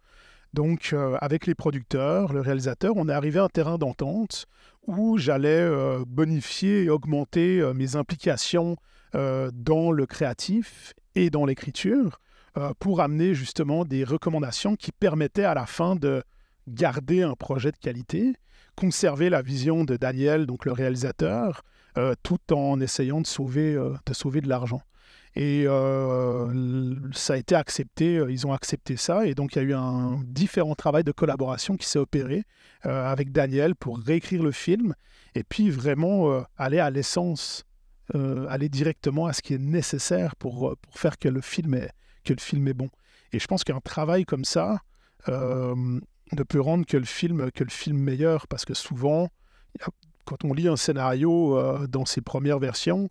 Donc, euh, avec les producteurs, le réalisateur, on est arrivé à un terrain d'entente où j'allais euh, bonifier et augmenter euh, mes implications dans le créatif et dans l'écriture pour amener justement des recommandations qui permettaient à la fin de garder un projet de qualité conserver la vision de Daniel, donc le réalisateur, euh, tout en essayant de sauver, euh, de, sauver de l'argent. Et euh, ça a été accepté, ils ont accepté ça, et donc il y a eu un différent travail de collaboration qui s'est opéré avec Daniel pour réécrire le film, et puis vraiment aller à l'essence, aller directement à ce qui est nécessaire pour, faire que le film que le film est bon. Et je pense qu'un travail comme ça, ne peut rendre que le film, que le film meilleur, parce que souvent, quand on lit un scénario euh, dans ses premières versions,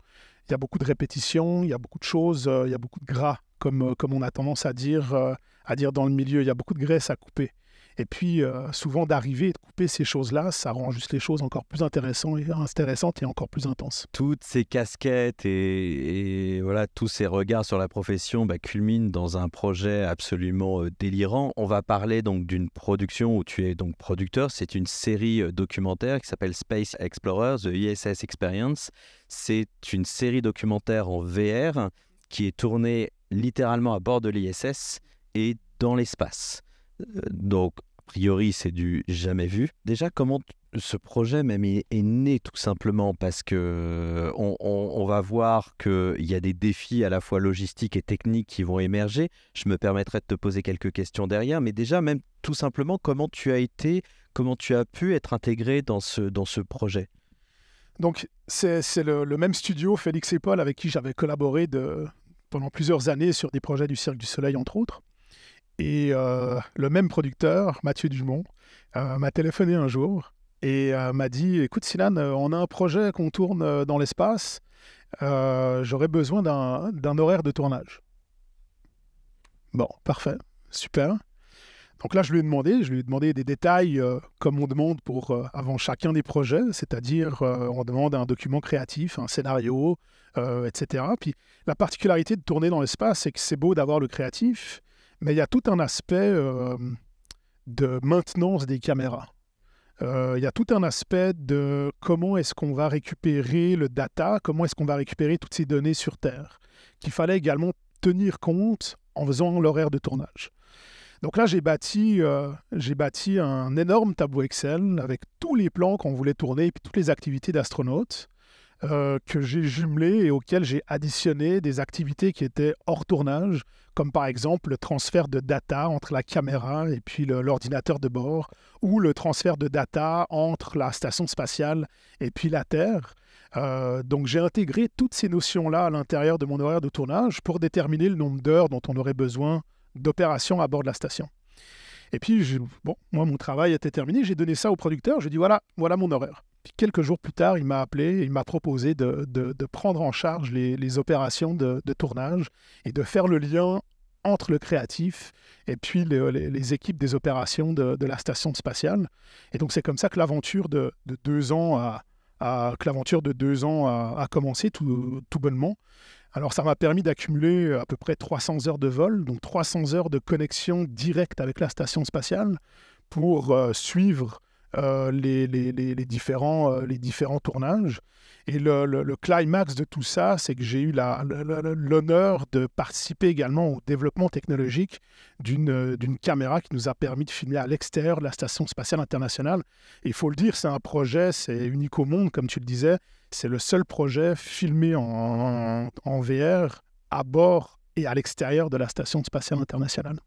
il y a beaucoup de répétitions, il y a beaucoup de choses, euh, il y a beaucoup de gras, comme, euh, comme on a tendance à dire, à dire dans le milieu, il y a beaucoup de graisse à couper. Et puis, euh, souvent, d'arriver et de couper ces choses-là, ça rend juste les choses encore plus intéressantes et, encore plus intenses. Toutes ces casquettes et, voilà, tous ces regards sur la profession bah, culminent dans un projet absolument euh, délirant. On va parler donc d'une production où tu es donc producteur. C'est une série euh, documentaire qui s'appelle Space Explorers, The ISS e Experience. C'est une série documentaire en VR qui est tournée littéralement à bord de l'ISS et dans l'espace. Donc priori, c'est du jamais vu. Déjà, comment ce projet même est, né tout simplement parce que euh, on, va voir qu'il y a des défis à la fois logistiques et techniques qui vont émerger. Je me permettrai de te poser quelques questions derrière, mais déjà même tout simplement comment tu as été, comment tu as pu être intégré dans ce, dans ce projet. Donc c'est le, même studio, Félix et Paul, avec qui j'avais collaboré pendant plusieurs années sur des projets du Cirque du Soleil entre autres. Et euh, le même producteur, Mathieu Dumont, euh, m'a téléphoné un jour et euh, m'a dit Écoute, Silane, on a un projet qu'on tourne dans l'espace. J'aurais besoin d'un horaire de tournage. Bon, parfait, super. Donc là, je lui ai demandé, je lui ai demandé des détails comme on demande pour avant chacun des projets, c'est-à-dire on demande un document créatif, un scénario, etc. Puis la particularité de tourner dans l'espace, c'est que c'est beau d'avoir le créatif, mais il y a tout un aspect euh, de maintenance des caméras. Euh, il y a tout un aspect de comment est-ce qu'on va récupérer le data, comment est-ce qu'on va récupérer toutes ces données sur Terre, qu'il fallait également tenir compte en faisant l'horaire de tournage. Donc là, j'ai bâti, euh, un énorme tableau Excel avec tous les plans qu'on voulait tourner et toutes les activités d'astronautes. Euh, que j'ai jumelé et auxquels j'ai additionné des activités qui étaient hors tournage, comme par exemple le transfert de data entre la caméra et puis l'ordinateur de bord, ou le transfert de data entre la station spatiale et puis la Terre. Euh, donc j'ai intégré toutes ces notions-là à l'intérieur de mon horaire de tournage pour déterminer le nombre d'heures dont on aurait besoin d'opérations à bord de la station. Et puis, bon, moi, mon travail était terminé, j'ai donné ça au producteur, j'ai dit voilà, voilà mon horaire quelques jours plus tard, il m'a appelé, il m'a proposé de, prendre en charge les, opérations de, tournage et de faire le lien entre le créatif et puis les, équipes des opérations de, la station spatiale. Et donc c'est comme ça que l'aventure de, deux ans a, commencé tout, bonnement. Alors ça m'a permis d'accumuler à peu près 300 heures de vol, donc 300 heures de connexion directe avec la station spatiale pour euh, suivre euh, les, différents, euh, les différents tournages. Et le, climax de tout ça, c'est que j'ai eu l'honneur de participer également au développement technologique euh, d'une caméra qui nous a permis de filmer à l'extérieur de la Station spatiale internationale. Il faut le dire, c'est un projet, c'est unique au monde, comme tu le disais. C'est le seul projet filmé en, en VR à bord et à l'extérieur de la Station spatiale internationale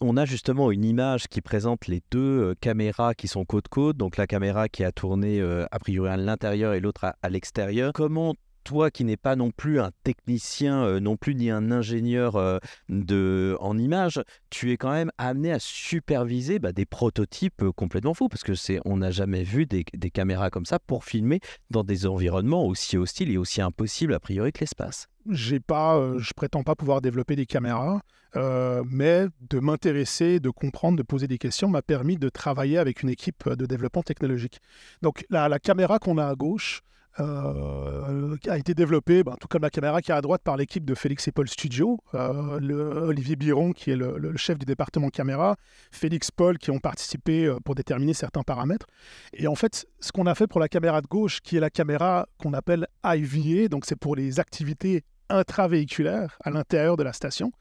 on, a justement une image qui présente les deux euh, caméras qui sont côte-côte, donc la caméra qui a tourné euh, a priori à l'intérieur et l'autre à, à l'extérieur. Comment toi qui n'es pas non plus un technicien, euh, non plus ni un ingénieur euh, de, en images, tu es quand même amené à superviser bah, des prototypes euh, complètement fous, parce que c'est on n'a jamais vu des, caméras comme ça pour filmer dans des environnements aussi hostiles et aussi impossibles a priori que l'espace. J'ai pas, je prétends pas pouvoir développer des caméras, mais de m'intéresser, de comprendre, de poser des questions m'a permis de travailler avec une équipe de développement technologique. Donc la caméra qu'on a à gauche, euh, euh a été développé, bah, tout comme la caméra qui est à droite, par l'équipe de Félix et Paul Studio, euh, le, Olivier Biron qui est le, chef du département caméra, Félix Paul qui ont participé euh, pour déterminer certains paramètres. Et en fait, ce qu'on a fait pour la caméra de gauche, qui est la caméra qu'on appelle IVA, donc c'est pour les activités intravéhiculaires à l'intérieur de la station,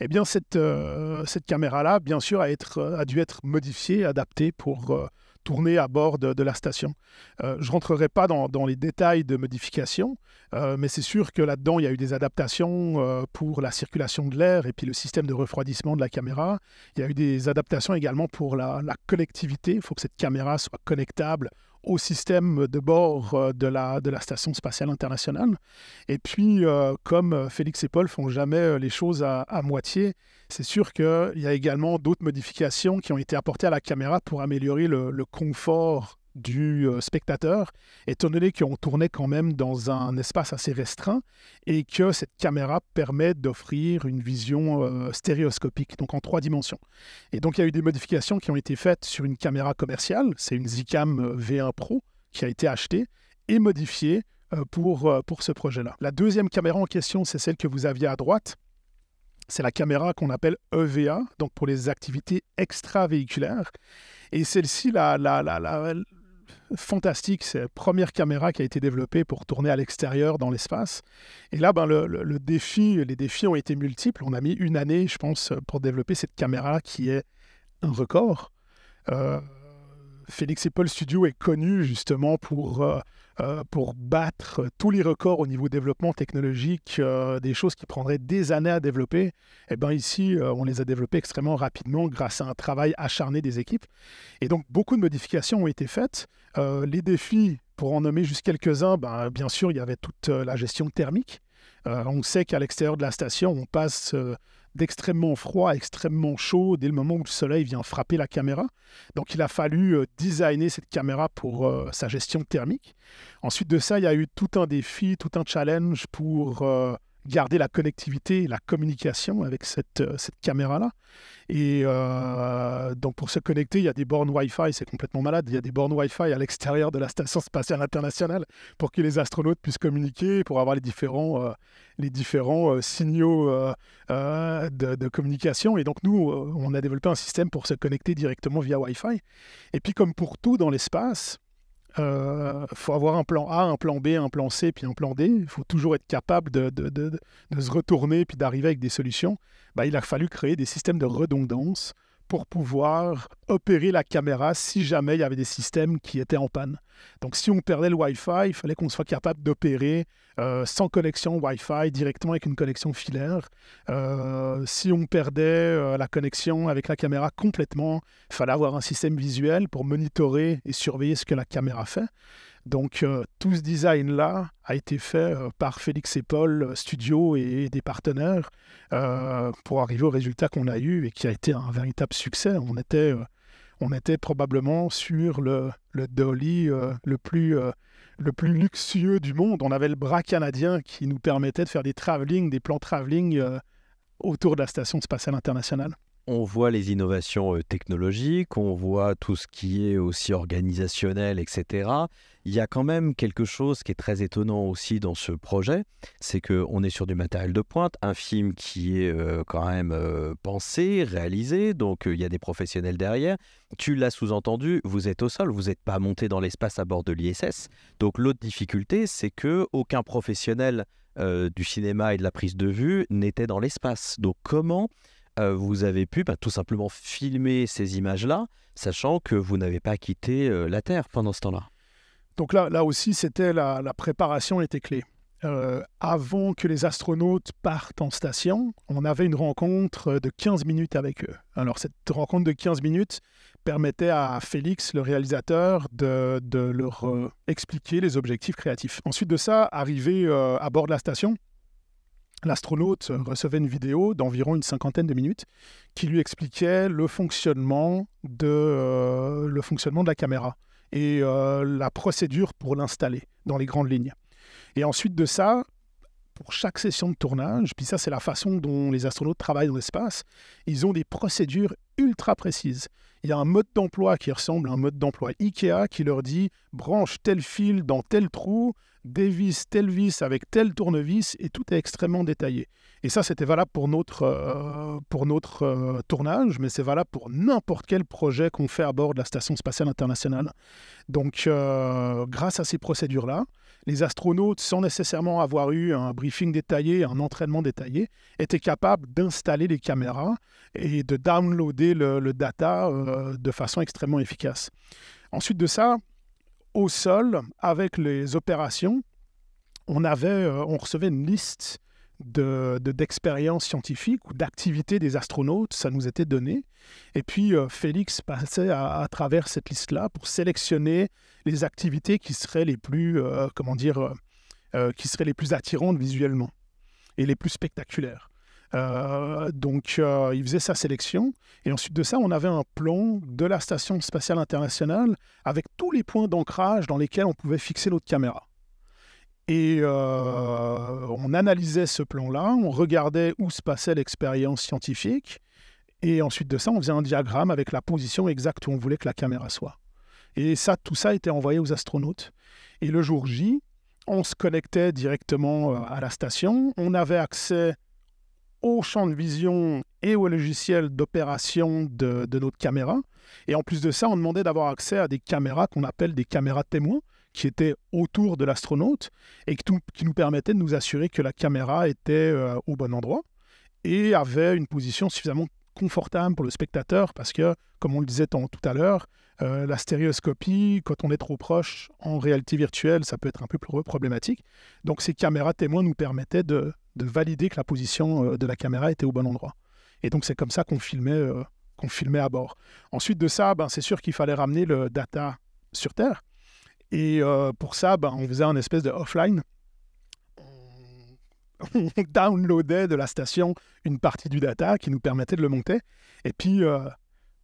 eh bien cette, cette caméra-là, bien sûr, a, être, a dû être modifiée, adaptée pour, tourner à bord de, la station. Euh, je ne rentrerai pas dans, les détails de modifications, euh, mais c'est sûr que là-dedans, il y a eu des adaptations euh, pour la circulation de l'air et puis le système de refroidissement de la caméra. Il y a eu des adaptations également pour la, la collectivité. Il faut que cette caméra soit connectable au système de bord euh, de la, de la Station spatiale internationale. Et puis, euh, comme euh, Félix et Paul font jamais les choses à, moitié, c'est sûr qu'il y a également d'autres modifications qui ont été apportées à la caméra pour améliorer le confort du euh, spectateur, étant donné qu'on tournait quand même dans un espace assez restreint et que cette caméra permet d'offrir une vision euh, stéréoscopique, donc en trois dimensions. Et donc il y a eu des modifications qui ont été faites sur une caméra commerciale, c'est une Zicam euh, V1 Pro qui a été achetée et modifiée pour, pour ce projet-là. La deuxième caméra en question, c'est celle que vous aviez à droite. C'est la caméra qu'on appelle EVA, donc pour les activités extravéhiculaires. Et celle-ci, la, la, la, la fantastique. C'est la première caméra qui a été développée pour tourner à l'extérieur dans l'espace. Et là, ben, le, défi, les défis ont été multiples. On a mis une année, je pense, pour développer cette caméra qui est un record. Euh, Félix et Paul Studio est connu justement pour, euh, euh, pour battre tous les records au niveau développement technologique, euh, des choses qui prendraient des années à développer. Et eh bien ici, on les a développées extrêmement rapidement grâce à un travail acharné des équipes. Et donc beaucoup de modifications ont été faites. les défis, pour en nommer juste quelques-uns, ben, bien sûr, il y avait toute la gestion thermique. on sait qu'à l'extérieur de la station, on passe d'extrêmement froid à extrêmement chaud dès le moment où le soleil vient frapper la caméra. Donc il a fallu euh, designer cette caméra pour euh, sa gestion thermique. Ensuite de ça, il y a eu tout un défi, tout un challenge pour euh, garder la connectivité, la communication avec cette, euh, caméra-là. Et euh, donc pour se connecter, il y a des bornes Wi-Fi, c'est complètement malade, il y a des bornes Wi-Fi à l'extérieur de la Station spatiale internationale pour que les astronautes puissent communiquer, pour avoir les différents, euh, les différents signaux de, communication. Et donc nous, on a développé un système pour se connecter directement via Wi-Fi. Et puis comme pour tout dans l'espace, il euh, faut avoir un plan A, un plan B, un plan C, puis un plan D. Il faut toujours être capable de, se retourner puis d'arriver avec des solutions. Bah, il a fallu créer des systèmes de redondance pour pouvoir opérer la caméra si jamais il y avait des systèmes qui étaient en panne. Donc si on perdait le Wi-Fi, il fallait qu'on soit capable d'opérer euh, sans connexion Wi-Fi, directement avec une connexion filaire. Euh, si on perdait euh, la connexion avec la caméra complètement, il fallait avoir un système visuel pour monitorer et surveiller ce que la caméra fait. Donc euh, tout ce design-là a été fait euh, par Félix et Paul euh, Studio et, des partenaires pour arriver au résultat qu'on a eu et qui a été un véritable succès. On était, probablement sur le, dolly le plus le plus luxueux du monde. On avait le bras canadien qui nous permettait de faire des travelling, des plans travelling autour de la station spatiale internationale on voit les innovations euh, technologiques, on voit tout ce qui est aussi organisationnel, etc. Il y a quand même quelque chose qui est très étonnant aussi dans ce projet, c'est que qu'on est sur du matériel de pointe, un film qui est euh, quand même euh, pensé, réalisé, donc il y a des professionnels derrière. Tu l'as sous-entendu, vous êtes au sol, vous n'êtes pas monté dans l'espace à bord de l'ISS. Donc l'autre difficulté, c'est que aucun professionnel du cinéma et de la prise de vue n'était dans l'espace. Donc comment euh, vous avez pu bah, tout simplement filmer ces images-là, sachant que vous n'avez pas quitté euh, la Terre pendant ce temps-là. Donc là, là aussi, c'était la, préparation était clé. Euh, avant que les astronautes partent en station, on avait une rencontre de 15 minutes avec eux. Alors cette rencontre de 15 minutes permettait à Félix, le réalisateur, de, de leur expliquer les objectifs créatifs. Ensuite de ça, arrivé à bord de la station, l'astronaute recevait une vidéo d'environ une cinquantaine de minutes qui lui expliquait le fonctionnement de, euh, le fonctionnement de la caméra et euh, la procédure pour l'installer dans les grandes lignes. Et ensuite de ça, pour chaque session de tournage, puis ça c'est la façon dont les astronautes travaillent dans l'espace, ils ont des procédures ultra précises il y a un mode d'emploi qui ressemble à un mode d'emploi IKEA qui leur dit branche tel fil dans tel trou, dévisse tel vis avec tel tournevis, et tout est extrêmement détaillé. Et ça, c'était valable pour notre, euh, pour notre euh, tournage, mais c'est valable pour n'importe quel projet qu'on fait à bord de la Station spatiale internationale. Donc, euh, grâce à ces procédures-là, les astronautes, sans nécessairement avoir eu un briefing détaillé, un entraînement détaillé, étaient capables d'installer les caméras et de downloader le data euh, de façon extrêmement efficace. Ensuite de ça, au sol, avec les opérations, on, avait, euh, on recevait une liste d'expériences de, d'expériences scientifiques ou d'activités des astronautes, ça nous était donné. Et puis euh, Félix passait à, travers cette liste-là pour sélectionner les activités qui seraient les plus, comment dire, qui seraient les plus attirantes visuellement et les plus spectaculaires. Euh, donc, euh, il faisait sa sélection. Et ensuite de ça, on avait un plan de la Station spatiale internationale avec tous les points d'ancrage dans lesquels on pouvait fixer notre caméra. Et euh, on analysait ce plan-là, on regardait où se passait l'expérience scientifique. Et ensuite de ça, on faisait un diagramme avec la position exacte où on voulait que la caméra soit. Et ça, tout ça était envoyé aux astronautes. Et le jour J, on se connectait directement à la station. On avait accès au champ de vision et au logiciel d'opération de, notre caméra. Et en plus de ça, on demandait d'avoir accès à des caméras qu'on appelle des caméras témoins, qui étaient autour de l'astronaute et qui, nous permettaient de nous assurer que la caméra était euh, au bon endroit et avait une position suffisamment confortable pour le spectateur parce que, comme on le disait tout à l'heure, euh, la stéréoscopie, quand on est trop proche en réalité virtuelle, ça peut être un peu plus problématique. Donc ces caméras témoins nous permettaient de, de valider que la position euh, de la caméra était au bon endroit. Et donc c'est comme ça qu'on filmait, euh, qu'on filmait à bord. Ensuite de ça, ben, c'est sûr qu'il fallait ramener le data sur Terre. Et pour ça, ben, on faisait un espèce de offline on downloadait de la station une partie du data qui nous permettait de le monter. Et puis, euh,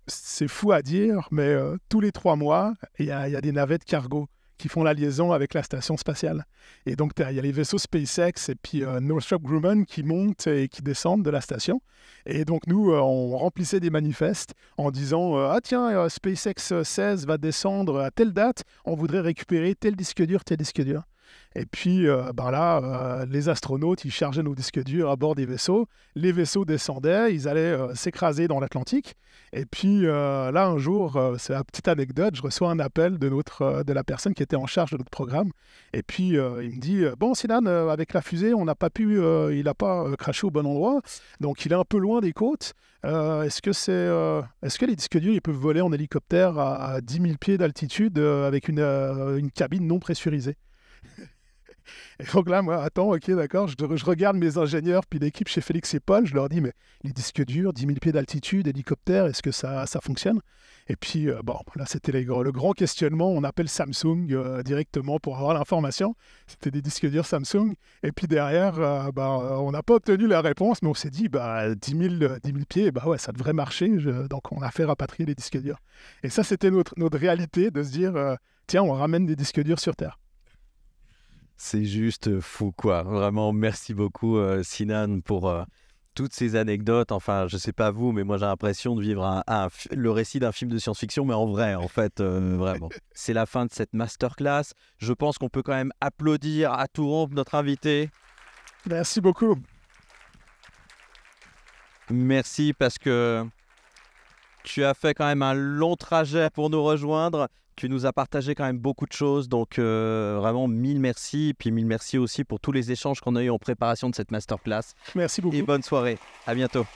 c'est fou à dire, mais euh, tous les trois mois, il y, a des navettes cargo qui font la liaison avec la station spatiale. Et donc, il y a les vaisseaux SpaceX et puis euh, Northrop Grumman qui montent et qui descendent de la station. Et donc, nous, on remplissait des manifestes en disant Ah, tiens, SpaceX 16 va descendre à telle date, on voudrait récupérer tel disque dur, tel disque dur. Et puis, euh, ben là, euh, les astronautes, ils chargeaient nos disques durs à bord des vaisseaux. Les vaisseaux descendaient, ils allaient euh, s'écraser dans l'Atlantique. Et puis, là, un jour, c'est la petite anecdote, je reçois un appel de, notre, de la personne qui était en charge de notre programme. Et puis, il me dit Bon, Sinan, avec la fusée, on il n'a pas craché au bon endroit. Donc, il est un peu loin des côtes. est-ce que, les disques durs, ils peuvent voler en hélicoptère à, 10 000 pieds d'altitude avec une, une cabine non pressurisée Et donc là, moi, attends, ok, d'accord, je, regarde mes ingénieurs, puis l'équipe chez Félix et Paul, je leur dis, mais les disques durs, 10 000 pieds d'altitude, hélicoptère, est-ce que ça, ça fonctionne Et puis, euh, bon, là, c'était le grand questionnement, on appelle Samsung euh, directement pour avoir l'information, c'était des disques durs Samsung, et puis derrière, euh, bah, on n'a pas obtenu la réponse, mais on s'est dit, bah, 10 000, pieds, bah ouais, ça devrait marcher, donc on a fait rapatrier les disques durs. Et ça, c'était notre, notre réalité de se dire, tiens, on ramène des disques durs sur Terre. C'est juste fou, quoi. Vraiment, merci beaucoup, euh, Sinan, pour euh, toutes ces anecdotes. Enfin, je ne sais pas vous, mais moi, j'ai l'impression de vivre le récit d'un film de science-fiction, mais en vrai, en fait, euh, vraiment. C'est la fin de cette masterclass. Je pense qu'on peut quand même applaudir à tout rompre notre invité. Merci beaucoup. Merci parce que tu as fait quand même un long trajet pour nous rejoindre. Tu nous as partagé quand même beaucoup de choses, donc euh, vraiment mille merci. Puis mille merci aussi pour tous les échanges qu'on a eu en préparation de cette masterclass. Merci beaucoup. Et bonne soirée. À bientôt.